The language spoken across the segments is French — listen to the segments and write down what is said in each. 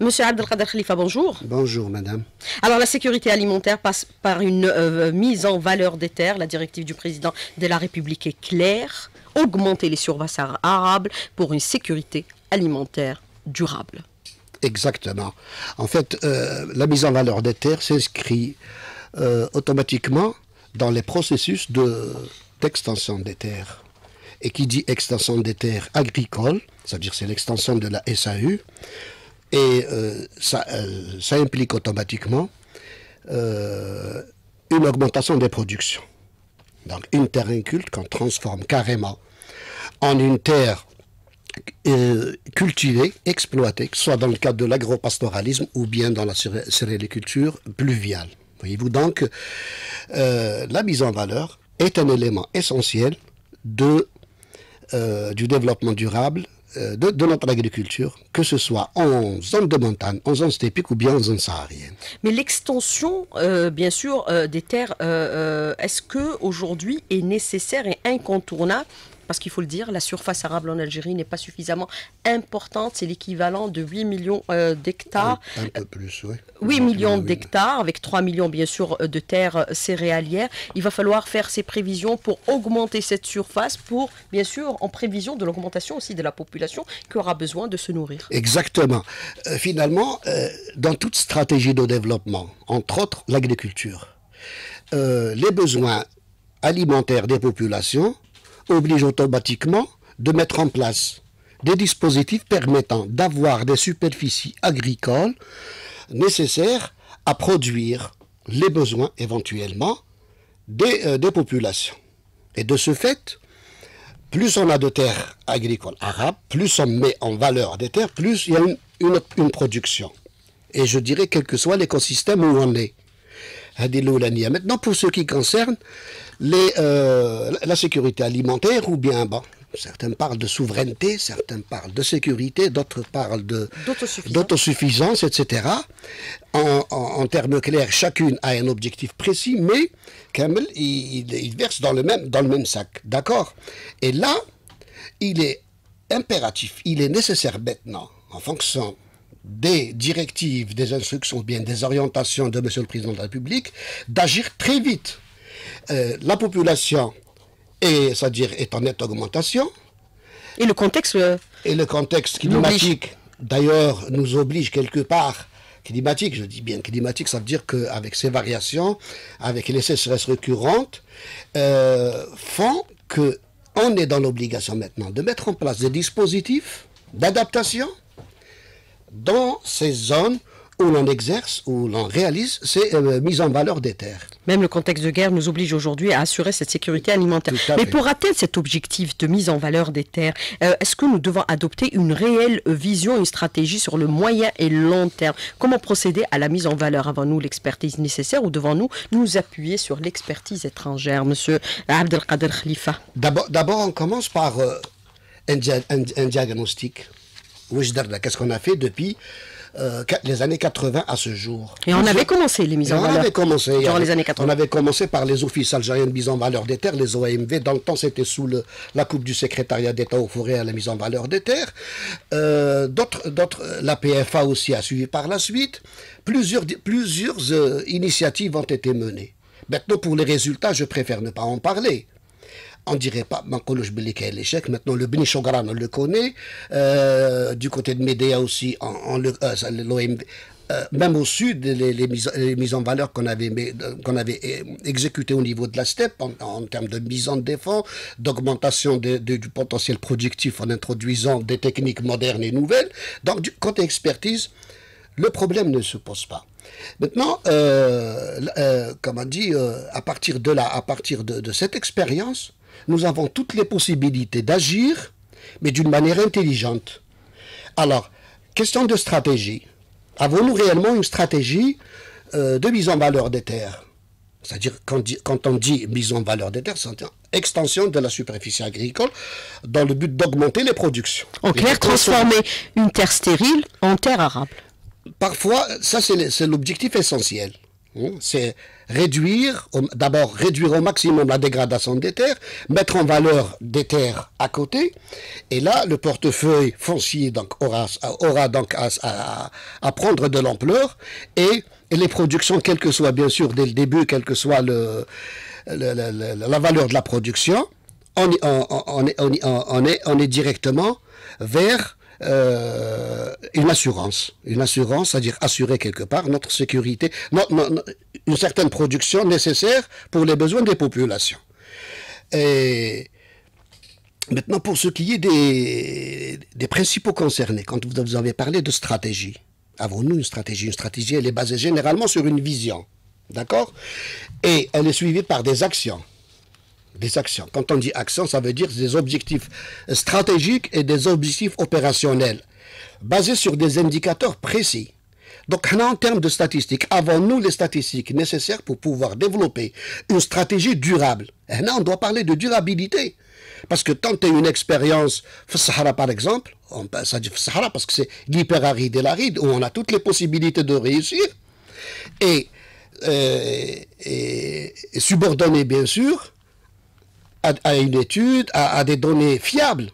Monsieur Abdelkader Khalifa, bonjour. Bonjour, madame. Alors, la sécurité alimentaire passe par une euh, mise en valeur des terres. La directive du président de la République est claire. Augmenter les surfaces arables pour une sécurité alimentaire durable. Exactement. En fait, euh, la mise en valeur des terres s'inscrit euh, automatiquement dans les processus d'extension des terres. Et qui dit extension des terres agricoles, c'est-à-dire c'est l'extension de la SAU, et euh, euh, ça, implique automatiquement euh, une augmentation des productions. Donc une terre inculte qu'on transforme carrément en une terre cultivée, exploitée, que ce soit dans le cadre de l'agropastoralisme ou bien dans la céréliculture pluviale. Voyez-vous donc, la mise en valeur est un élément essentiel de, du développement durable euh, de, notre agriculture, que ce soit en zone de montagne, en zone stépique ou bien en zone saharienne. Mais l'extension, euh, bien sûr, euh, des terres, est-ce que aujourd'hui est nécessaire et incontournable parce qu'il faut le dire, la surface arable en Algérie n'est pas suffisamment importante. C'est l'équivalent de 8 millions euh, d'hectares. un peu plus, oui. 8 millions d'hectares, avec 3 millions bien sûr euh, de terres euh, céréalières. Il va falloir faire ces prévisions pour augmenter cette surface, pour bien sûr en prévision de l'augmentation aussi de la population qui aura besoin de se nourrir. Exactement. finalement, dans toute stratégie de développement, entre autres l'agriculture, les besoins alimentaires des populations oblige automatiquement de mettre en place des dispositifs permettant d'avoir des superficies agricoles nécessaires à produire les besoins éventuellement euh, des, populations. Et de ce fait, plus on a de terres agricoles arabes, plus on met en valeur des terres, plus il y a une production. Et je dirais, quel que soit l'écosystème où on est. Maintenant, pour ce qui concerne euh, la sécurité alimentaire ou bien, bon, certains parlent de souveraineté, certains parlent de sécurité, d'autres parlent d'autosuffisance, etc. En, termes clairs, chacune a un objectif précis, mais Kamel, il, verse dans le même, dans le même sac. D'accord Et là, il est impératif, il est nécessaire maintenant, en fonction des directives, des instructions, bien des orientations de M. le Président de la République, d'agir très vite. Euh, la population est, c'est-à-dire, est en nette augmentation. Et le contexte euh, climatique, d'ailleurs, nous oblige quelque part climatique. Je dis bien climatique, ça veut dire qu'avec ces variations, avec les sécheresses récurrentes, euh, font que on est dans l'obligation maintenant de mettre en place des dispositifs d'adaptation dans ces zones où l'on exerce, où l'on réalise ces euh, mises en valeur des terres. Même le contexte de guerre nous oblige aujourd'hui à assurer cette sécurité alimentaire. Mais pour atteindre cet objectif de mise en valeur des terres, euh, est-ce que nous devons adopter une réelle euh, vision, une stratégie sur le moyen et long terme Comment procéder à la mise en valeur Avons-nous l'expertise nécessaire ou devons-nous nous appuyer sur l'expertise étrangère, Monsieur Abdelkader Khalifa D'abord, on commence par un diagnostic. Oui, je Qu'est-ce qu'on a fait depuis euh, les années 80 à ce jour. Et on avait commencé les mises en valeur. On avait commencé. les années 80. On avait commencé par les offices algériens de mise en valeur des terres, les OMV. Dans le temps, c'était sous la coupe du secrétariat d'État aux forêts à la mise en valeur des terres. Euh, d'autres, la PFA aussi a suivi par la suite. Plusieurs, plusieurs euh, initiatives ont été menées. Maintenant, pour les résultats, je préfère ne pas en parler on dirait pas l'échec. Maintenant, le Beni on le connaît. Euh, du côté de Médéa aussi, euh, euh, même au sud, les, mises, en valeur qu'on avait, exécutées au niveau de la steppe en, termes de mise en défense, d'augmentation du potentiel productif en introduisant des techniques modernes et nouvelles. Donc, du côté expertise, le problème ne se pose pas. Maintenant, comme on dit, à partir de là, à partir de cette expérience, nous avons toutes les possibilités d'agir, mais d'une manière intelligente. Alors, question de stratégie. Avons-nous réellement une stratégie euh, de mise en valeur des terres C'est-à-dire, quand, on dit mise en valeur des terres, c'est extension de la superficie agricole dans le but d'augmenter les productions. En clair, transformer une terre stérile en terre arable. Parfois, ça c'est l'objectif essentiel. Hein, c'est réduire, d'abord réduire au maximum la dégradation des terres, mettre en valeur des terres à côté, et là le portefeuille foncier donc, aura, donc à, prendre de l'ampleur, et, les productions, quelles que soit, bien sûr dès le début, quelle que soit le, la valeur de la production, on, on, on est directement vers euh, une assurance. Une assurance, c'est-à-dire assurer quelque part notre sécurité, une certaine production nécessaire pour les besoins des populations. Et maintenant, pour ce qui est des, des principaux concernés, quand vous avez parlé de stratégie, avons-nous une stratégie Une stratégie, elle est basée généralement sur une vision, d'accord Et elle est suivie par des actions des actions. Quand on dit actions, ça veut dire des objectifs stratégiques et des objectifs opérationnels, basés sur des indicateurs précis. Donc, en termes de statistiques, avons-nous les statistiques nécessaires pour pouvoir développer une stratégie durable Là, eh on doit parler de durabilité. Parce que as une expérience, Sahara par exemple, on, ça dit Sahara parce que c'est l'hyper-aride et l'aride, où on a toutes les possibilités de réussir, et, euh, et subordonné bien sûr, à, une étude, à, des données fiables.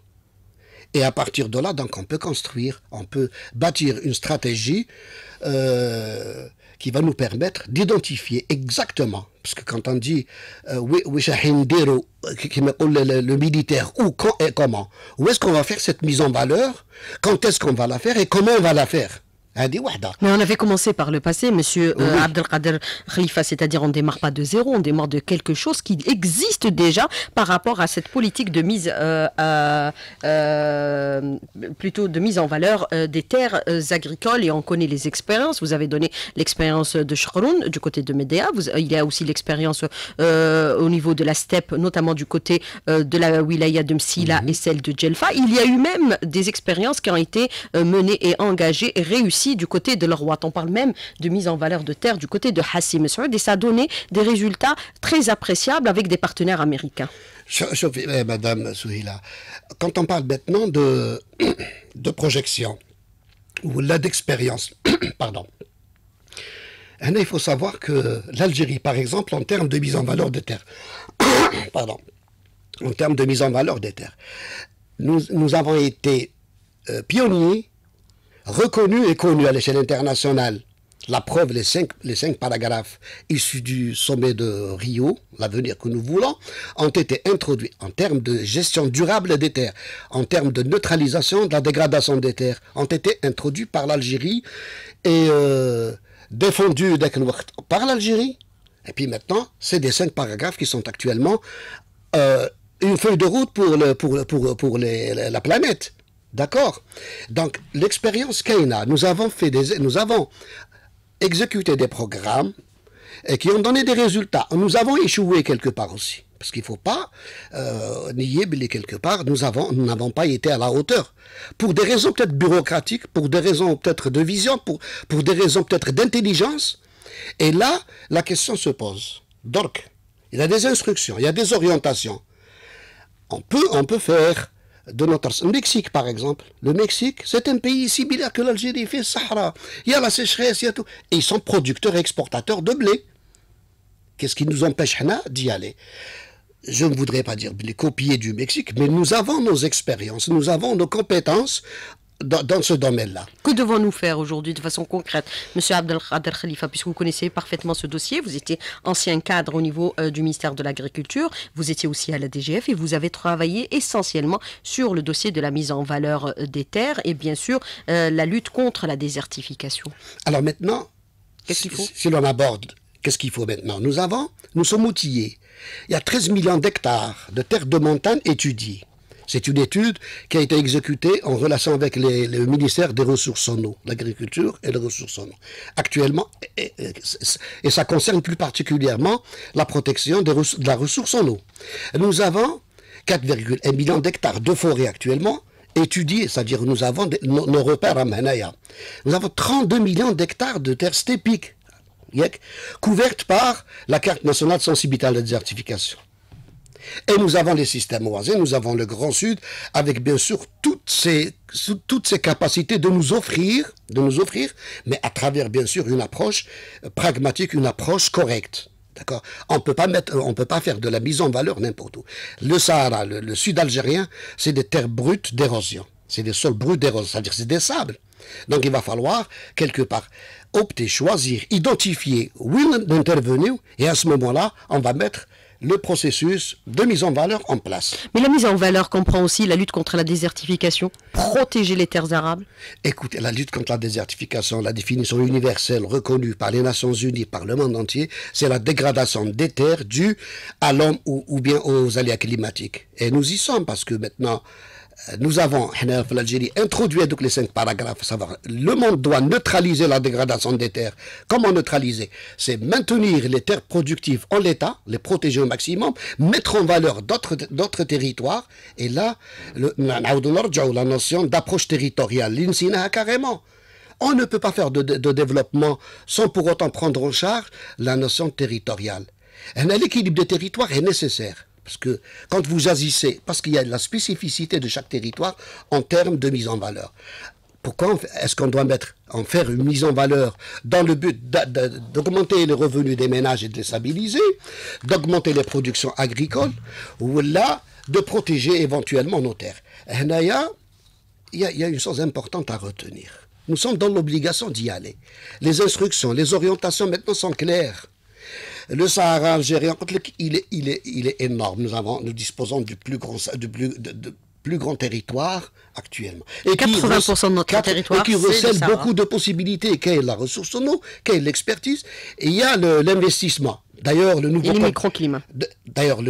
Et à partir de là, donc, on peut construire, on peut bâtir une stratégie euh, qui va nous permettre d'identifier exactement. Parce que quand on dit euh, euh, le militaire, où, quand et comment, où est-ce qu'on va faire cette mise en valeur, quand est-ce qu'on va la faire et comment on va la faire. Ah, Mais on avait commencé par le passé, monsieur euh, Abdelkader Khalifa, c'est-à-dire on démarre pas de zéro, on démarre de quelque chose qui existe déjà par rapport à cette politique de mise, euh, euh, plutôt de mise en valeur des terres agricoles et on connaît les expériences. Vous avez donné l'expérience de Chroun du côté de Médéa, il y a aussi l'expérience au niveau de la steppe, notamment du côté de la wilaya de Msila mhm. et celle de Djelfa. Il y a eu même des expériences qui ont été menées et engagées et réussies du côté de leur roi. On parle même de mise en valeur de terre du côté de Hassim Saoud et ça a donné des résultats très appréciables avec des partenaires américains. Eh, Madame Souhila, quand on parle maintenant de, de projection ou là d'expérience, pardon. Hein, il faut savoir que l'Algérie, par exemple, en termes de mise en valeur de terres, pardon, en termes de mise en valeur des terres, nous, avons été euh, pionniers reconnu et connu à l'échelle internationale. La preuve, les cinq, les paragraphes issus du sommet de Rio, l'avenir que nous voulons, ont été introduits en termes de gestion durable des terres, en termes de neutralisation de la dégradation des terres, ont été introduits par l'Algérie et euh, défendus par l'Algérie. Et puis maintenant, c'est des cinq paragraphes qui sont actuellement euh, une feuille de route pour, pour, pour, pour la planète. D'accord Donc, l'expérience Keina, nous avons, fait des, nous avons exécuté des programmes et qui ont donné des résultats. Nous avons échoué quelque part aussi. Parce qu'il ne faut pas euh, nier, quelque part, nous n'avons nous pas été à la hauteur. Pour des raisons peut-être bureaucratiques, pour des raisons peut-être de vision, pour, pour des raisons peut-être d'intelligence. Et là, la question se pose. Donc, il y a des instructions, il y a des orientations. On peut, on peut faire de notre Mexique, par exemple. Le Mexique, c'est un pays similaire que l'Algérie, fait Sahara. Il y a la sécheresse, il y a tout. Et ils sont producteurs et exportateurs de blé. Qu'est-ce qui nous empêche d'y aller je ne voudrais pas dire les copier du Mexique, mais nous avons nos expériences, nous avons nos compétences dans, ce domaine-là. Que devons-nous faire aujourd'hui de façon concrète Monsieur Abdelkader Khalifa, puisque vous connaissez parfaitement ce dossier, vous étiez ancien cadre au niveau euh, du ministère de l'Agriculture, vous étiez aussi à la DGF et vous avez travaillé essentiellement sur le dossier de la mise en valeur euh, des terres et bien sûr euh, la lutte contre la désertification. Alors maintenant, qu'est-ce qu'il faut si l'on aborde, qu'est-ce qu'il faut maintenant Nous avons, nous sommes outillés. Il y a 13 millions d'hectares de terres de montagne étudiées. C'est une étude qui a été exécutée en relation avec le ministère des ressources en eau, l'agriculture et les ressources en eau. Actuellement, et, ça concerne plus particulièrement la protection de la ressource en eau. Nous avons 4,1 millions d'hectares de forêt actuellement étudiés, c'est-à-dire nous avons nos, repères à Manaya. Nous avons 32 millions d'hectares de terres stépiques couvertes par la carte nationale de à la désertification. Et nous avons les systèmes voisins, nous avons le Grand Sud, avec bien sûr toutes ces, toutes ces capacités de nous offrir, de nous offrir, mais à travers bien sûr une approche euh, pragmatique, une approche correcte. D'accord On peut pas euh, peut pas faire de la mise en valeur n'importe où. Le Sahara, le, Sud algérien, c'est des terres brutes d'érosion, c'est des sols bruts d'érosion, c'est-à-dire c'est des sables. Donc il va falloir quelque part opter, choisir, identifier où intervenir, et à ce moment-là, on va mettre le processus de mise en valeur en place. Mais la mise en valeur comprend aussi la lutte contre la désertification, protéger les terres arables. Écoutez, la lutte contre la désertification, la définition universelle reconnue par les Nations Unies, par le monde entier, c'est la dégradation des terres due à l'homme ou, ou, bien aux aléas climatiques. Et nous y sommes parce que maintenant, nous avons, en introduit donc les cinq paragraphes, savoir le monde doit neutraliser la dégradation des terres. Comment neutraliser C'est maintenir les terres productives en l'état, les protéger au maximum, mettre en valeur d'autres territoires, et là, le, la notion d'approche territoriale, l'INSINA carrément. On ne peut pas faire de, développement sans pour autant prendre en charge la notion territoriale. Un équilibre des territoires est nécessaire. Parce que quand vous agissez, parce qu'il y a la spécificité de chaque territoire en termes de mise en valeur. Pourquoi est-ce qu'on doit mettre, en faire une mise en valeur dans le but d'augmenter les revenus des ménages et de les stabiliser, d'augmenter les productions agricoles, ou là, de protéger éventuellement nos terres Il il y a une chose importante à retenir. Nous sommes dans l'obligation d'y aller. Les instructions, les orientations maintenant sont claires. Le Sahara algérien, il est, il est, il est énorme. Nous, avons, nous disposons du plus grand, plus, de, plus grand territoire actuellement. Et 80% de notre territoire. qui recèle beaucoup de possibilités. Quelle est la ressource en eau Quelle est l'expertise Et il y a l'investissement. D'ailleurs, le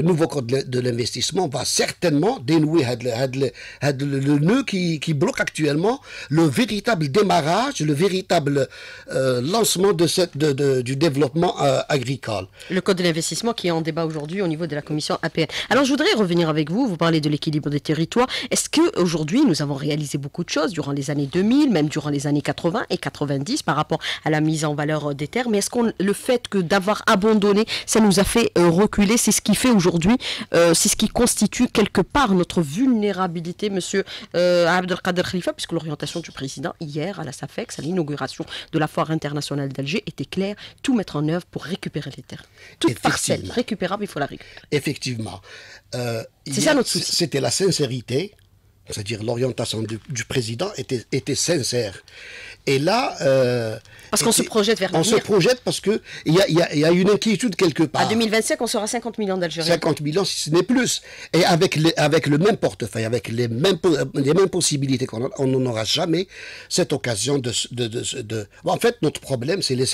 nouveau code, d'ailleurs, de l'investissement va certainement dénouer le, nœud qui, bloque actuellement le véritable démarrage, le véritable euh, lancement du développement euh, agricole. Le code de l'investissement qui est en débat aujourd'hui au niveau de la commission APN. Alors, je voudrais revenir avec vous. Vous parlez de l'équilibre des territoires. Est-ce que aujourd'hui, nous avons réalisé beaucoup de choses durant les années 2000, même durant les années 80 et 90 par rapport à la mise en valeur euh, des terres Mais est-ce qu'on le fait que d'avoir abandonné ça nous a fait euh, reculer. C'est ce qui fait aujourd'hui, euh, c'est ce qui constitue quelque part notre vulnérabilité, monsieur euh, Abdelkader Khalifa, puisque l'orientation du président hier à la SAFEX, à l'inauguration de la foire internationale d'Alger, était claire tout mettre en œuvre pour récupérer les terres. Toute parcelle récupérable, il faut la récupérer. Effectivement. C'était la sincérité c'est-à-dire l'orientation du, président, était, sincère. Et là... Euh, parce qu'on se projette vers On se projette parce qu'il y a, y, a, une inquiétude quelque part. À 2025, on sera 50 millions d'Algériens. 50 millions, si ce n'est plus. Et avec, le même portefeuille, avec les mêmes, possibilités qu'on on aura jamais cette occasion de... en fait, notre problème, c'est la,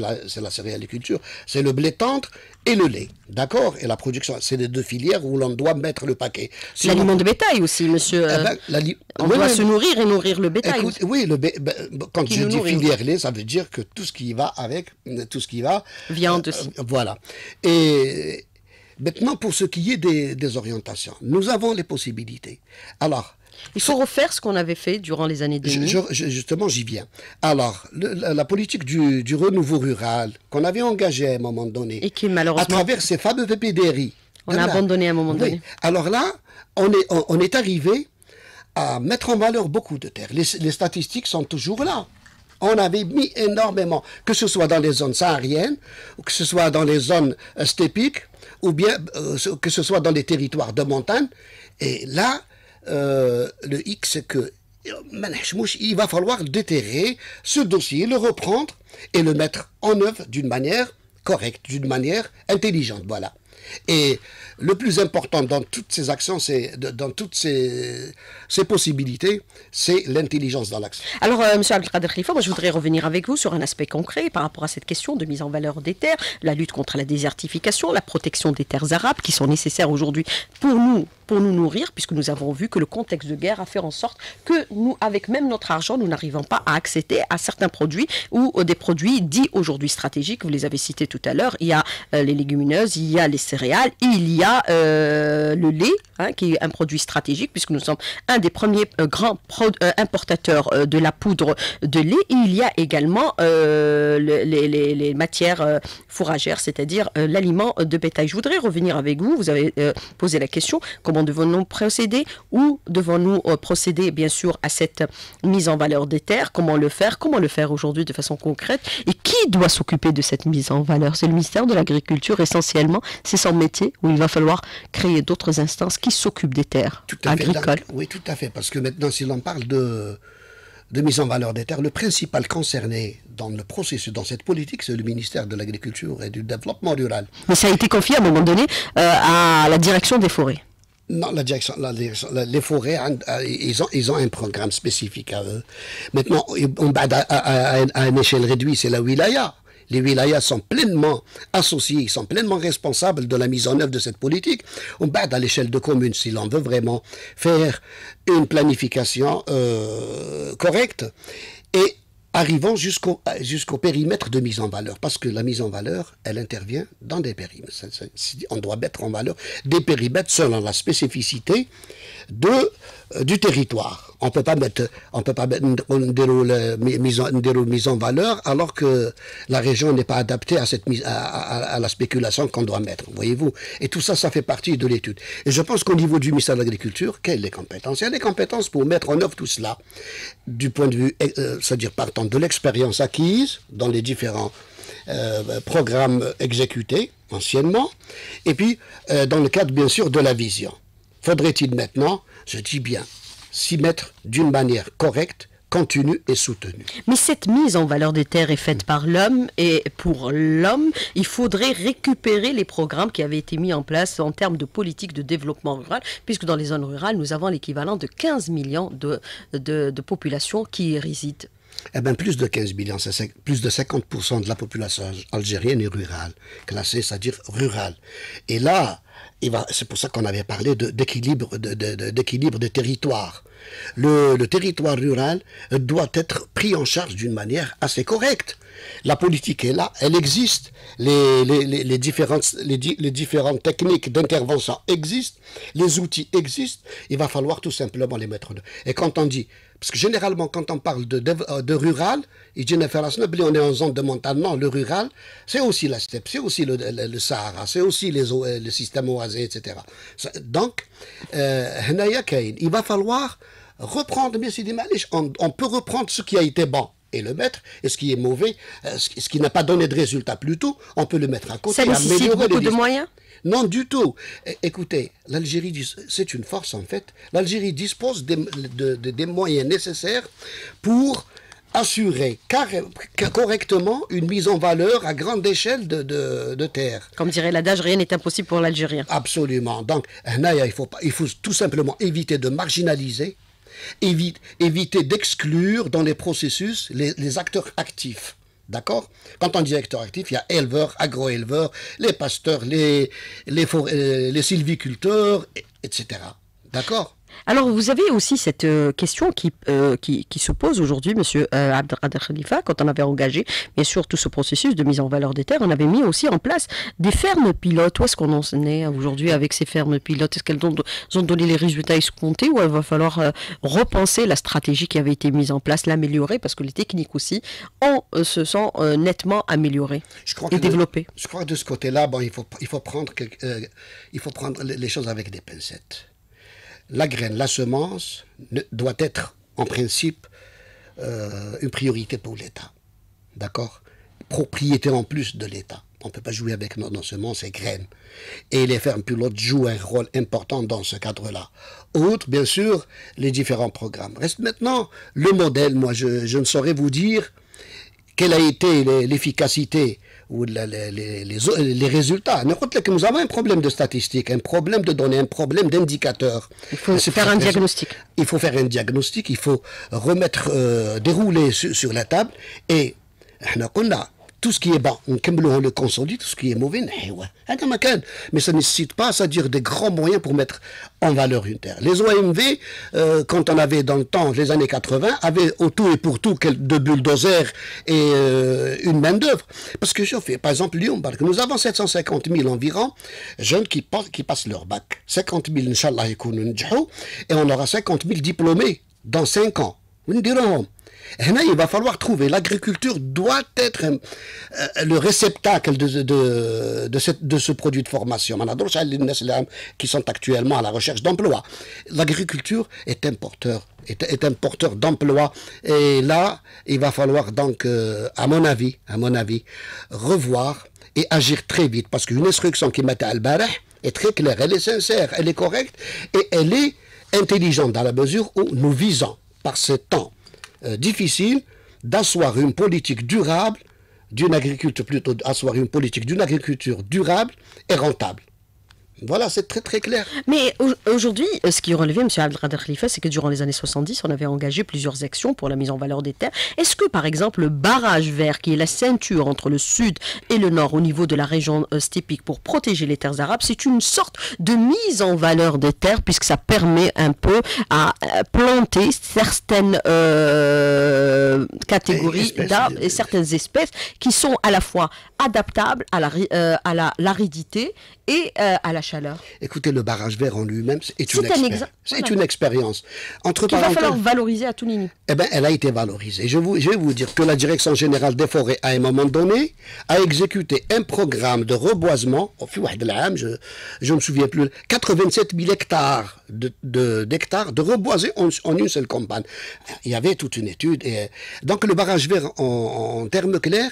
la, la céréaliculture. C'est le blé tendre et le lait. D'accord Et la production, c'est les deux filières où l'on doit mettre le paquet. L'aliment de bétail aussi, monsieur. Eh euh, ben, la On doit se nourrir et nourrir le bétail. oui, le ben, ben, quand je dis filière lait, ça veut dire que tout ce qui va avec, mm, tout ce qui va. Viande euh, aussi. Euh, voilà. Et maintenant, pour ce qui est des, des orientations, nous avons les possibilités. Alors, il faut refaire ce qu'on avait fait durant les années 2000. justement, j'y viens. Alors, la, politique du, renouveau rural qu'on avait engagée à un moment donné, et qui malheureusement, à travers ces fameux PPDRI, on a hein, abandonné à un moment donné. Alors là, on est, on, est arrivé à mettre en valeur beaucoup de terres. Les, statistiques sont toujours là. On avait mis énormément, que ce soit dans les zones sahariennes, que ce soit dans les zones euh, stépiques, ou bien euh, que ce soit dans les territoires de montagne. Et là, euh, le X que il va falloir déterrer ce dossier, le reprendre et le mettre en œuvre d'une manière correcte, d'une manière intelligente. Voilà. Et le plus important dans toutes ces actions, c'est dans toutes ces, possibilités, c'est l'intelligence dans l'action. Alors, M. Euh, Monsieur Abdelkader je voudrais revenir avec vous sur un aspect concret par rapport à cette question de mise en valeur des terres, la lutte contre la désertification, la protection des terres arabes qui sont nécessaires aujourd'hui pour nous, pour nous nourrir, puisque nous avons vu que le contexte de guerre a fait en sorte que nous, avec même notre argent, nous n'arrivons pas à accéder à certains produits ou euh, des produits dits aujourd'hui stratégiques. Vous les avez cités tout à l'heure. Il y a euh, les légumineuses, il y a les céréales, il y a euh, le lait, hein, qui est un produit stratégique, puisque nous sommes un des premiers grands importateurs de la poudre de lait. il y a également les, matières fourragères, c'est-à-dire l'aliment de bétail. Je voudrais revenir avec vous. Vous avez posé la question devons-nous procéder ou devons-nous euh, procéder, bien sûr, à cette mise en valeur des terres Comment le faire Comment le faire aujourd'hui de façon concrète Et qui doit s'occuper de cette mise en valeur C'est le ministère de l'Agriculture essentiellement. C'est son métier où il va falloir créer d'autres instances qui s'occupent des terres agricoles. oui, tout à fait. Parce que maintenant, si l'on parle de de mise en valeur des terres, le principal concerné dans le processus, dans cette politique, c'est le ministère de l'Agriculture et du Développement Rural. Mais ça a été confié à un moment donné euh, à la direction des forêts. Non, la direction, les forêts, hein, euh, ils ont, ils ont un programme spécifique à eux. Maintenant, on, à, à, une échelle réduite, c'est la wilaya. Les wilayas sont pleinement associés, ils sont pleinement responsables de la mise en œuvre de cette politique. On bat à l'échelle de commune si l'on veut vraiment faire une planification euh, correcte. Et arrivant euh, jusqu'au périmètre de mise en valeur, parce que la mise en valeur, elle intervient dans des périmètres. on doit mettre en valeur des périmètres selon la spécificité euh, du territoire. On peut pas mettre, peut pas mettre, une déroule, mise en, mise en valeur alors que la région n'est pas adaptée à cette mise, à, la spéculation qu'on doit mettre, voyez-vous. Et tout ça, ça fait partie de l'étude. Et je pense qu'au niveau du ministère de l'Agriculture, quelles les compétences Il y a des compétences pour mettre en œuvre tout cela, du point de vue, euh, c'est-à-dire partant de l'expérience acquise dans les différents euh, programmes exécutés anciennement, et puis euh, dans le cadre bien sûr de la vision. Faudrait-il maintenant, je dis bien, s'y mettre d'une manière correcte, continue et soutenue. Mais cette mise en valeur des terres est faite par l'homme et pour l'homme, il faudrait récupérer les programmes qui avaient été mis en place en termes de politique de développement rural, puisque dans les zones rurales, nous avons l'équivalent de 15 millions de, de populations qui y résident. Eh bien, plus de 15 millions, c'est plus de 50% de la population algérienne est rurale, classée, c'est-à-dire rurale. Et là, c'est pour ça qu'on avait parlé d'équilibre de, territoires. territoire. le territoire rural doit être pris en charge d'une manière assez correcte. La politique est là, elle existe. Les, différentes, les, différentes techniques d'intervention existent, les outils existent. Il va falloir tout simplement les mettre. en Et quand on dit, parce que généralement, quand on parle de, euh, de, rural, on est en zone de montagne. le rural, c'est aussi la steppe, c'est aussi le, Sahara, c'est aussi les, euh, le système oasé, etc. Donc, euh, il va falloir reprendre, mais on, on peut reprendre ce qui a été bon le mettre, et ce qui est mauvais, euh, ce qui n'a pas donné de résultat plus tôt, on peut le mettre à côté. Ça nécessite beaucoup de moyens non, du tout. Écoutez, l'Algérie, c'est une force en fait. L'Algérie dispose des, moyens nécessaires pour assurer correctement une mise en valeur à grande échelle de, terre. Comme dirait l'adage, rien n'est impossible pour l'Algérien. Absolument. Donc, il faut, il faut tout simplement éviter de marginaliser évite, éviter d'exclure dans les processus les, acteurs actifs. D'accord Quand on dit acteurs actifs, il y a éleveurs, agro-éleveurs, les pasteurs, les, euh, sylviculteurs, etc. D'accord alors, vous avez aussi cette euh, question euh, qui, se pose aujourd'hui, Monsieur euh, Khalifa, quand on avait engagé, bien sûr, tout ce processus de mise en valeur des terres, on avait mis aussi en place des fermes pilotes. Où est-ce qu'on en est aujourd'hui avec ces fermes pilotes Est-ce qu'elles ont, donné les résultats escomptés ou il va falloir euh, repenser la stratégie qui avait été mise en place, l'améliorer, parce que les techniques aussi ont, se sont nettement améliorées et développées Je crois que de ce côté-là, il, il, faut prendre, il faut prendre les choses avec des pincettes la graine, la semence doit être en principe euh, une priorité pour l'État. D'accord Propriété en plus de l'État. On ne peut pas jouer avec nos, semences et graines. Et les fermes pilotes jouent un rôle important dans ce cadre-là. Autre, bien sûr, les différents programmes. Reste maintenant le modèle. Moi, je ne saurais vous dire quelle a été l'efficacité ou les, résultats. Nous avons un problème de statistique, un problème de données, un problème d'indicateurs Il faut faire un diagnostic. Il faut faire un diagnostic, il faut remettre, euh, dérouler sur, la table et nous euh, avons tout ce qui est bas, on le consolide, tout ce qui est mauvais, mais ah, ça ne nécessite pas, c'est-à-dire des grands moyens pour mettre en valeur une terre. Les OMV, euh, quand on avait dans le temps, les années 80, avaient autour et pour tout deux bulldozers et euh, une main-d'œuvre. Parce que je fais, par exemple, Lyon, parce nous avons 750 000 environ jeunes qui passent, qui passent leur bac. 50 000, Inch'Allah, oh, et on aura 50 000 diplômés dans 5 ans. Nous et eh là, il va falloir trouver. L'agriculture doit être euh, euh, le réceptacle de, de, de, cette, de ce produit de formation. Qui sont actuellement à la recherche d'emploi. L'agriculture est un porteur est, est, un porteur d'emploi. Et là, il va falloir donc, euh, à mon avis, à mon avis, revoir et agir très vite. Parce qu'une instruction qui met à al est très claire, elle est sincère, elle est correcte et elle est intelligente dans la mesure où nous visons par ce temps euh, difficile d'asseoir une politique durable d'une agriculture plutôt d'asseoir une politique d'une agriculture durable et rentable. Voilà, c'est très très clair. Mais aujourd'hui, ce qui est relevé, M. Abdelkader Khalifa, c'est que durant les années 70, on avait engagé plusieurs actions pour la mise en valeur des terres. Est-ce que, par exemple, le barrage vert, qui est la ceinture entre le sud et le nord au niveau de la région euh, stépique pour protéger les terres arabes, c'est une sorte de mise en valeur des terres, puisque ça permet un peu à euh, planter certaines euh, catégories d'arbres et certaines espèces qui sont à la fois adaptables à la, l'aridité et à la Écoutez, le barrage vert en lui-même est, une, une expérience. Entre il va falloir valoriser à tout niveau. Eh bien, elle a été valorisée. Je, vais vous dire que la Direction générale des forêts, à un moment donné, a exécuté un programme de reboisement, oh, je ne me souviens plus, 87 000 hectares de, de, hectares de reboiser en, une seule campagne. Il y avait toute une étude. Et, donc, le barrage vert, en termes clairs,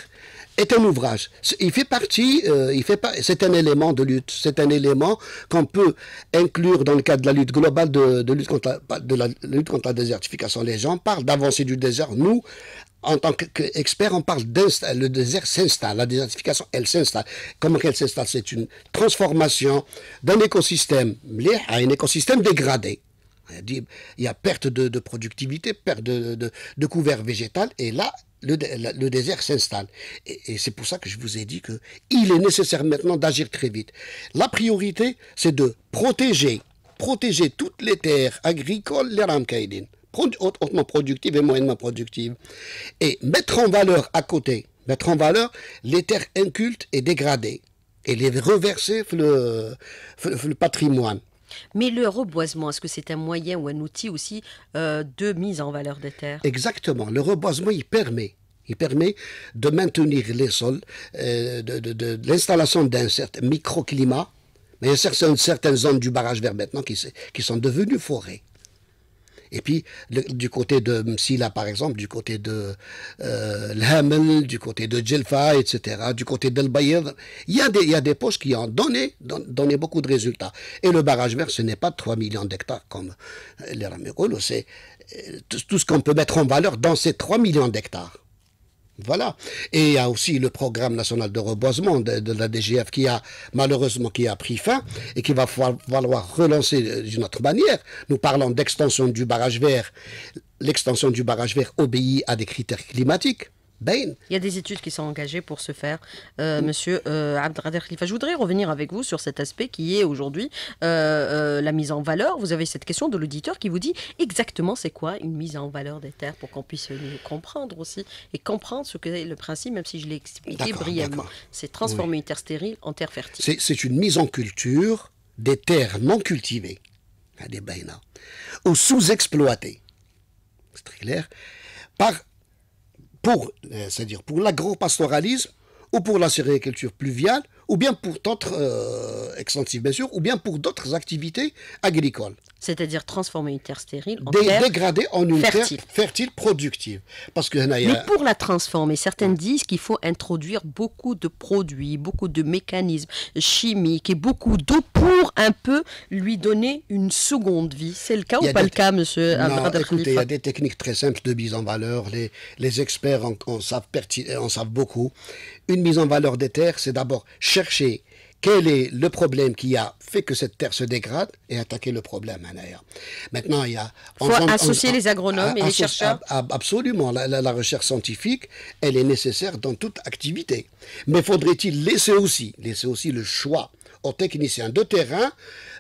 est un ouvrage. Il fait partie, euh, il fait pas, c'est un élément de lutte, c'est un élément qu'on peut inclure dans le cadre de la lutte globale de, de lutte contre la, de la lutte contre la désertification. Les gens parlent d'avancée du désert. Nous, en tant qu'experts, on parle d'installer. Le désert s'installe, la désertification, elle s'installe. Comment qu'elle s'installe C'est une transformation d'un écosystème à un écosystème dégradé. Il y a perte de, productivité, perte de, de couvert végétal, et là, le, désert s'installe. Et, c'est pour ça que je vous ai dit qu'il est nécessaire maintenant d'agir très vite. La priorité, c'est de protéger, protéger toutes les terres agricoles, les ramkaïdines, hautement productives et moyennement productives, et mettre en valeur à côté, mettre en valeur les terres incultes et dégradées, et les reverser le patrimoine. Mais le reboisement, est-ce que c'est un moyen ou un outil aussi euh, de mise en valeur des terres Exactement. Le reboisement, il permet il permet de maintenir les sols, euh, de, l'installation d'un certain microclimat. Mais il y a certaines, zones du barrage vert maintenant qui, qui sont devenues forêts. Et puis, du côté de Msila, par exemple, du côté de euh, L'Hamel, du côté de Jelfa, etc., du côté d'El Bayev, il y, a des, poches qui ont donné, beaucoup de résultats. Et le barrage vert, ce n'est pas 3 millions d'hectares comme euh, les Ramekolo, c'est euh, tout, tout ce qu'on peut mettre en valeur dans ces 3 millions d'hectares. Voilà. Et il y a aussi le programme national de reboisement de, la DGF qui a malheureusement qui a pris fin et qui va falloir relancer euh, d'une autre manière. Nous parlons d'extension du barrage vert. L'extension du barrage vert obéit à des critères climatiques. Ben. Il y a des études qui sont engagées pour ce faire. Euh, monsieur euh, Khalifa, je voudrais revenir avec vous sur cet aspect qui est aujourd'hui euh, euh, la mise en valeur. Vous avez cette question de l'auditeur qui vous dit exactement c'est quoi une mise en valeur des terres pour qu'on puisse comprendre aussi et comprendre ce que c'est le principe, même si je l'ai expliqué brièvement. C'est transformer une terre stérile en terre fertile. C'est une mise en culture des terres non cultivées, des ou sous-exploitées, c'est très clair, par pour, euh, c'est-à-dire pour lagro ou pour la sériculture pluviale ou bien pour d'autres euh, extensives ou bien pour d'autres activités agricoles c'est-à-dire transformer une terre stérile en terre Dégrader en une terre fertile productive. Parce que Mais euh, pour la transformer, certains disent qu'il faut introduire beaucoup de produits, beaucoup de mécanismes chimiques et beaucoup d'eau pour un peu lui donner une seconde vie. C'est le cas ou pas le cas, monsieur non, écoutez, il y a des techniques très simples de mise en valeur. Les, les experts savent, en savent beaucoup. Une mise en valeur des terres, c'est d'abord chercher quel est le problème qui a fait que cette terre se dégrade et attaquer le problème ailleurs. Maintenant, il y a... faut associer les agronomes et les chercheurs. absolument. La, recherche scientifique, elle est nécessaire dans toute activité. Mais faudrait-il laisser aussi, laisser aussi le choix aux techniciens de terrain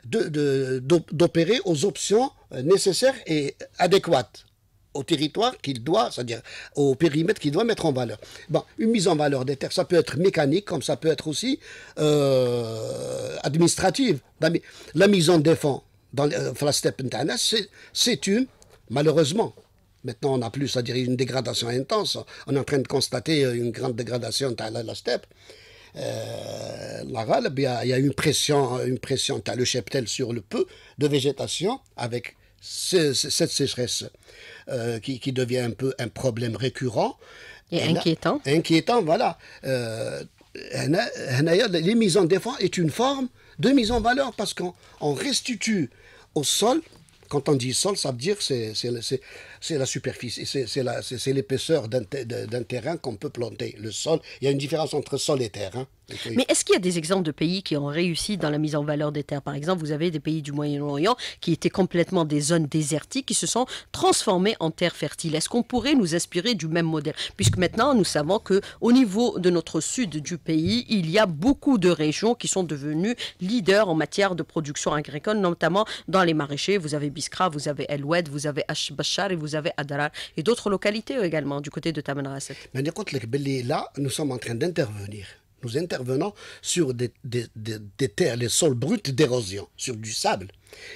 d'opérer de, aux options euh, nécessaires et adéquates au territoire qu'il doit, c'est-à-dire au périmètre qu'il doit mettre en valeur. Bon, une mise en valeur des terres, ça peut être mécanique, comme ça peut être aussi euh, administrative. La, la, mise en défense dans euh, la steppe c'est une, malheureusement, maintenant on a plus, c'est-à-dire une dégradation intense, on est en train de constater euh, une grande dégradation dans la steppe. Euh, il y, a une pression, une pression, as le cheptel sur le peu de végétation avec cette sécheresse euh, qui, devient un peu un problème récurrent. Et, inquiétant. inquiétant, voilà. Euh, les mises en défense est une forme de mise en valeur parce qu'on restitue au sol, quand on dit sol, ça veut dire c'est c'est la superficie, c'est l'épaisseur d'un terrain qu'on peut planter. Le sol, il y a une différence entre sol et terre. Hein. Mais est-ce qu'il y a des exemples de pays qui ont réussi dans la mise en valeur des terres Par exemple, vous avez des pays du Moyen-Orient qui étaient complètement des zones désertiques qui se sont transformées en terres fertiles. Est-ce qu'on pourrait nous inspirer du même modèle Puisque maintenant, nous savons que au niveau de notre sud du pays, il y a beaucoup de régions qui sont devenues leaders en matière de production agricole, notamment dans les maraîchers. Vous avez Biskra, vous avez El Oued, vous avez Ashbachar et vous vous avez Adrar et d'autres localités euh, également du côté de Tamanrasset. Là, nous sommes en train d'intervenir nous intervenons sur des, des, des, terres, les sols bruts d'érosion, sur du sable.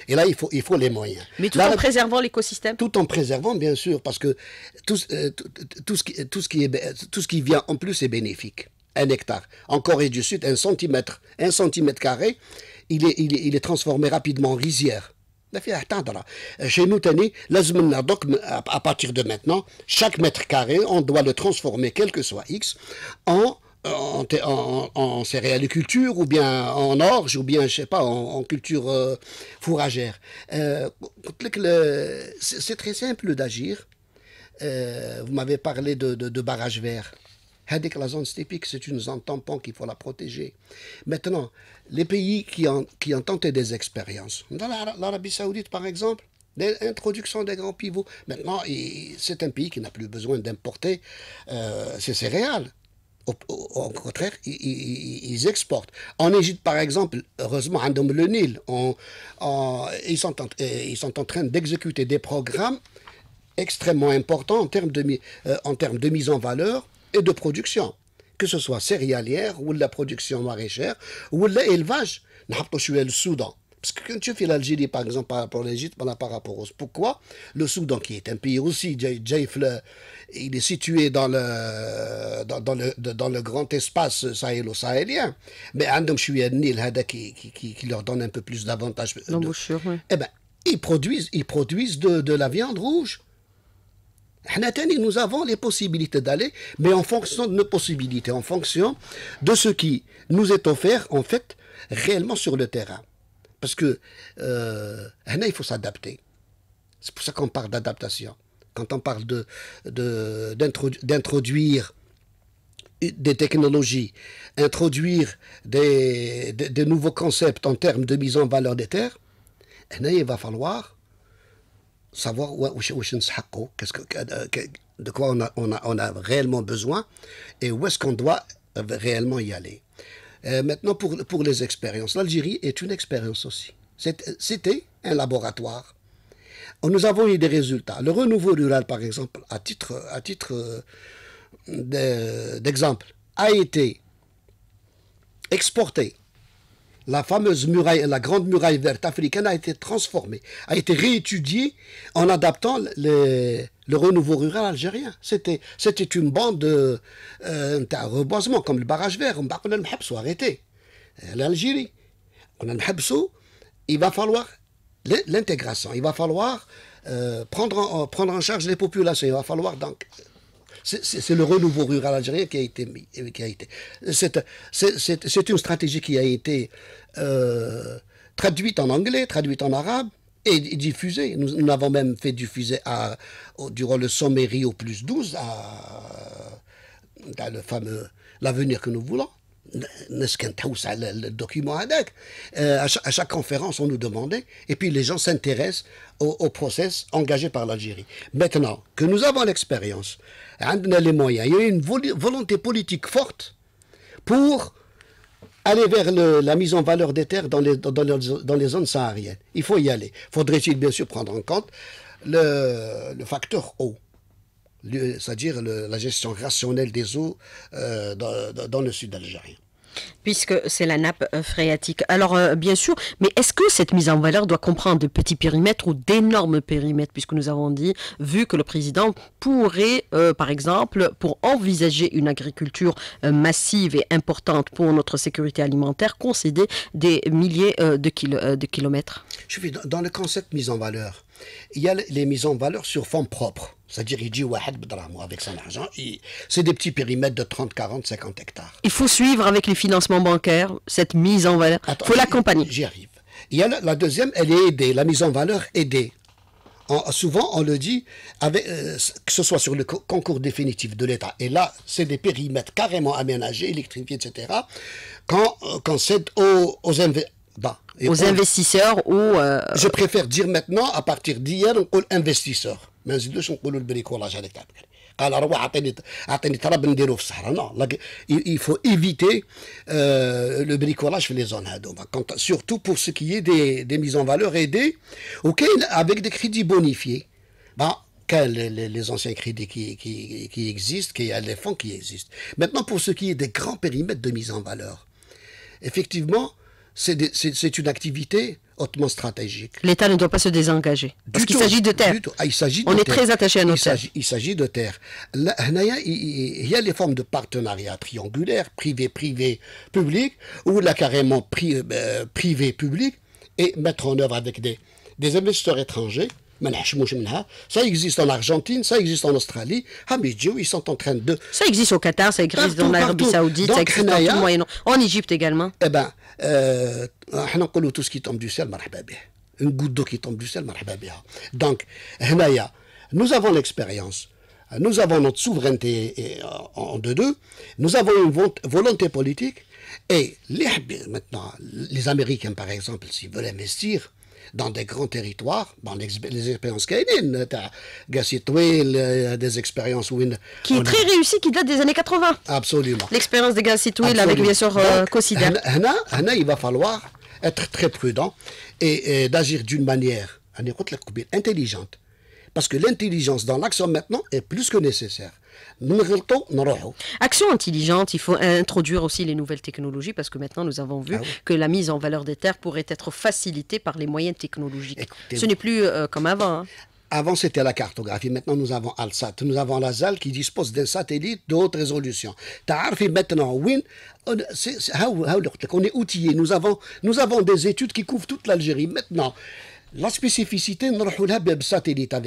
Et là, il faut, il faut les moyens. Mais tout en préservant l'écosystème Tout en préservant, bien sûr, parce que tout, euh, tout, ce qui, tout, ce qui est, tout ce qui vient en plus est bénéfique. Un hectare. En Corée du Sud, un centimètre, un centimètre carré, il est, il est, il est transformé rapidement en rizière chez nous, حتى هضره جينو تاني لازم لنا دوك ا بارتير دو ميتنون شاك متر كاري اون transformer, لو ترانسفورمي x En, en, en, culture ou bien en orge ou bien je sais pas en, culture euh, fourragère. Euh, c'est très simple d'agir. Euh, vous m'avez parlé de, de, de barrages verts. la zone stépique, c'est une zone tampon qu'il faut la protéger. Maintenant, les pays qui ont, tenté des expériences. Dans l'Arabie saoudite, par exemple, l'introduction des grands pivots. Maintenant, c'est un pays qui n'a plus besoin d'importer euh, ses céréales. Au, contraire, ils, exportent. En Égypte, par exemple, heureusement, le Nil, ils, sont en, train d'exécuter des programmes extrêmement importants en termes de, euh, en termes de mise en valeur et de production que ce soit céréalière ou la production maraîchère ou l'élevage. Je le Soudan. Parce que quand tu fais l'Algérie, par exemple, par rapport à l'Égypte, par rapport au... Pourquoi Le Soudan, qui est un pays aussi, il est situé dans le, dans, le, dans le grand espace sahélo-sahélien. Mais le ah, Nil, hein, qui, qui, qui leur donne un peu plus d'avantages. L'embouchure, oui. Eh ben, ils produisent, ils produisent de, de la viande rouge. Nous avons les possibilités d'aller, mais en fonction de nos possibilités, en fonction de ce qui nous est offert, en fait, réellement sur le terrain. Parce que euh, il faut s'adapter. C'est pour ça qu'on parle d'adaptation. Quand on parle d'introduire des technologies, introduire des, des, nouveaux concepts en termes de mise en valeur des terres, il va falloir savoir où euh, que de quoi on a, on on a réellement besoin et où est-ce qu'on doit euh, réellement y aller. Euh, maintenant, pour, pour les expériences, l'Algérie est une expérience aussi. C'était un laboratoire. Nous avons eu des résultats. Le renouveau rural, par exemple, à titre, à titre d'exemple, a été exporté la fameuse muraille, la grande muraille verte africaine a été transformée, a été réétudiée en adaptant le renouveau rural algérien. C'était, c'était une bande de euh, reboisement, comme le barrage vert. On a arrêté. Euh, L'Algérie, on a il va falloir l'intégration, il va falloir euh, prendre, prendre en charge les populations, il va falloir donc c'est le renouveau rural algérien qui a été mis. Euh, c'est une stratégie qui a été euh, traduite en anglais, traduite en arabe et diffusée. Nous, avons même fait diffuser à, durant le sommet Rio plus 12 à, dans le fameux l'avenir que nous voulons n'est-ce qu'un le document ADEC. Euh, à, chaque, conférence, on nous demandait, et puis les gens s'intéressent au, process engagé par l'Algérie. Maintenant que nous avons l'expérience, hein, les moyens, il y a une volonté politique forte pour aller vers la mise en valeur des terres dans les, zones sahariennes. Il faut y aller. Faudrait-il bien sûr prendre en compte le, facteur eau c'est-à-dire la gestion rationnelle des eaux euh, dans, le sud d'Algérie. Puisque c'est la nappe phréatique. Alors, euh, bien sûr, mais est-ce que cette mise en valeur doit comprendre de petits périmètres ou d'énormes périmètres Puisque nous avons dit, vu que le président pourrait, euh, par exemple, pour envisager une agriculture massive et importante pour notre sécurité alimentaire, concéder des milliers de, de, kilomètres. Je dans, le concept mise en valeur. Il y a les mises en valeur sur fonds propres c'est-à-dire, il dit avec son argent. C'est des petits périmètres de 30, 40, 50 hectares. Il faut suivre avec les financements bancaires cette mise en valeur. Il faut l'accompagner. J'y arrive. Il y la, deuxième, elle est aidée. La mise en valeur aidée. souvent, on le dit, euh, que ce soit sur le concours définitif de l'État. Et là, c'est des périmètres carrément aménagés, électrifiés, etc. Quand, euh, quand c'est aux, bah, investisseurs ou... Euh, Je préfère dire maintenant, à partir d'hier, aux investisseurs. Mais bricolage Il faut éviter euh, le bricolage dans les zones. Bah, surtout pour ce qui est des mises en valeur aidées, avec des crédits bonifiés. Bah, les anciens crédits qui existent, les fonds qui existent Maintenant, pour ce qui est des grands périmètres de mise en valeur, effectivement c'est une activité hautement stratégique. L'État ne doit pas se désengager. parce qu'il s'agit de terre. Ah, On est très attaché à nos terres. Il s'agit de terre. il y a les formes de partenariat triangulaire, privé-privé, public, ou la carrément euh, privé-public, et mettre en œuvre avec des investisseurs étrangers ça existe en Argentine ça existe en Australie ah, ils sont en train de ça existe au Qatar ça existe en Arabie Saoudite ça existe en tout Moyen-Orient en Égypte également eh ben euh, ah, nous dit tout ce qui tombe du ciel une goutte d'eau qui tombe du ciel donc nous avons l'expérience nous avons notre souveraineté euh, en deux-deux, nous avons une volonté politique, et les, maintenant, les Américains, par exemple, s'ils veulent investir, dans des grands territoires, dans les, les expériences canadiennes. Euh, a euh, des expériences Qui est très réussi, réussie, qui date des années 80. Absolument. L'expérience de Gassitouil avec, bien sûr, euh, Cossidère. il va falloir être très prudent et, et d'agir d'une manière intelligente. Parce que l'intelligence dans l'action maintenant est plus que nécessaire. Action نروحوا il faut introduire aussi les nouvelles technologies parce que maintenant nous avons vu ah que la mise en valeur des terres pourrait être facilitée par les moyens technologiques ce n'est plus euh, comme avant hein. Avant, c'était la cartographie. Maintenant, nous avons ALSAT. Nous avons la ZAL qui dispose d'un satellite de haute résolution. maintenant, Win, on est outillé. Nous avons, nous avons des études qui couvrent toute l'Algérie. Maintenant, la spécificité, de satellite satellite la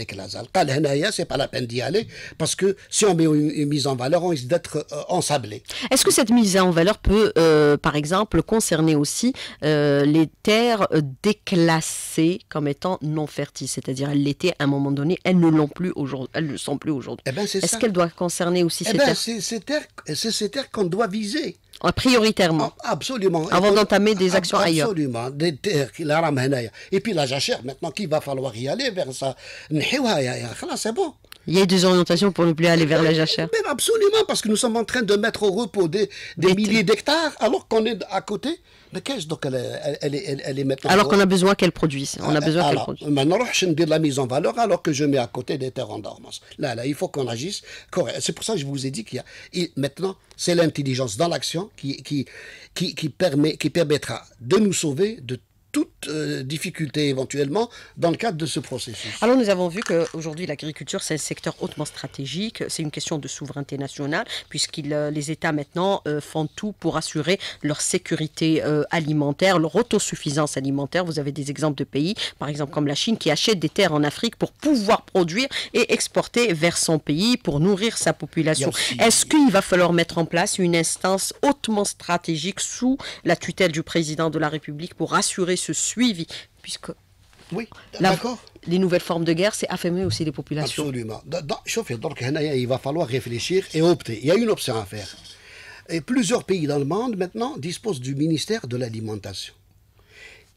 pas la peine n'est pas la aller parce que si on met une mise en valeur on risque d'être euh, ensablé. Est-ce que cette mise en valeur peut euh, par exemple concerner aussi euh, les terres déclassées comme étant non fertiles, c'est-à-dire elles l'étaient à un moment donné, elles ne l'ont plus aujourd'hui, elles ne le sont plus aujourd'hui. Eh ben, Est-ce qu'elle doit concerner aussi eh ces, ben, terres ces terres C'est ces terres qu'on doit viser. Ah, prioritairement ah, Absolument. Avant d'entamer des ah, actions ailleurs. Absolument. Des terres Et puis la jachère, maintenant qu'il va falloir y aller vers ça. C'est bon. Il y a des orientations pour ne plus aller vers la jachère. absolument, parce que nous sommes en train de mettre au repos des, des milliers d'hectares, alors qu'on est à côté de caisse. Donc elle, est, elle, est, elle est Alors qu'on a besoin qu'elle produise. On a euh, besoin qu'elle produise. Maintenant, je la mise en valeur, alors que je mets à côté des terres en dormance. Là, là, il faut qu'on agisse. C'est pour ça que je vous ai dit qu'il y a. maintenant, c'est l'intelligence dans l'action qui, qui, qui, qui, permet, qui permettra de nous sauver de toute euh, difficulté éventuellement dans le cadre de ce processus. Alors nous avons vu qu'aujourd'hui l'agriculture c'est un secteur hautement stratégique, c'est une question de souveraineté nationale puisque euh, les États maintenant euh, font tout pour assurer leur sécurité alimentaire, leur autosuffisance alimentaire. Vous avez des exemples de pays, par exemple comme la Chine qui achète des terres en Afrique pour pouvoir produire et exporter vers son pays pour nourrir sa population. Est-ce qu'il va falloir mettre en place une instance hautement stratégique sous la tutelle du président de la République pour assurer ce suivi, puisque oui, d'accord. Les nouvelles formes de guerre, c'est affamer aussi les populations. Absolument. Donc, il va falloir réfléchir et opter. Il y a une option à faire. Et plusieurs pays dans le monde maintenant disposent du ministère de l'alimentation.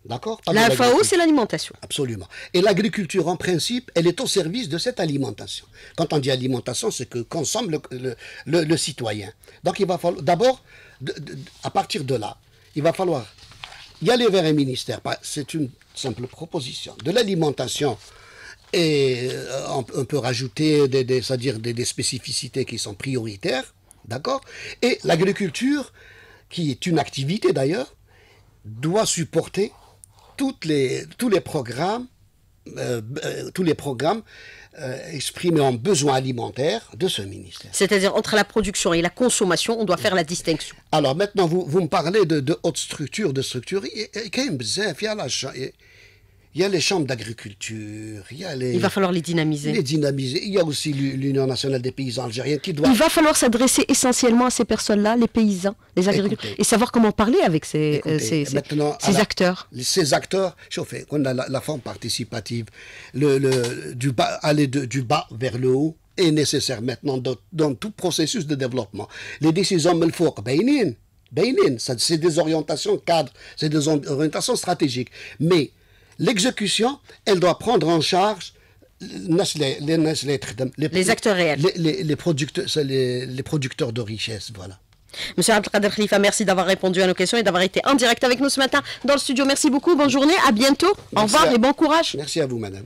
D'accord La FAO, c'est l'alimentation. Absolument. Et l'agriculture, en principe, elle est au service de cette alimentation. Quand on dit alimentation, c'est que consomme le, citoyen. Donc, il va falloir, d'abord, à partir de là, il va falloir y aller vers un ministère, bah, c'est une simple proposition, de l'alimentation et euh, on, peut rajouter des, dire spécificités qui sont prioritaires, d'accord Et l'agriculture, qui est une activité d'ailleurs, doit supporter les, tous les programmes euh, euh, tous les programmes euh, exprimés en besoin alimentaire de ce ministère. C'est-à-dire entre la production et la consommation, on doit faire la distinction. Alors maintenant, vous, vous me parlez de, de haute structure, de structure. Il y a il y a les chambres d'agriculture, il va falloir les dynamiser. Les dynamiser. Il y a aussi l'Union nationale des paysans algériens qui doit... Il va falloir s'adresser essentiellement à ces personnes-là, les paysans, les agriculteurs, et savoir comment parler avec ces, euh, ces, acteurs. Ces acteurs, chauffez, a la, forme participative, le, du bas, aller du bas vers le haut est nécessaire maintenant dans, tout processus de développement. Les décisions, il faut ben ben c'est des orientations cadres, c'est des orientations stratégiques. Mais l'exécution, elle doit prendre en charge les, acteurs réels. Les, producteurs, de richesses, voilà. Monsieur Abdelkader Khalifa, merci d'avoir répondu à nos questions et d'avoir été en direct avec nous ce matin dans le studio. Merci beaucoup, bonne journée, à bientôt, au revoir et bon courage. Merci à vous, madame.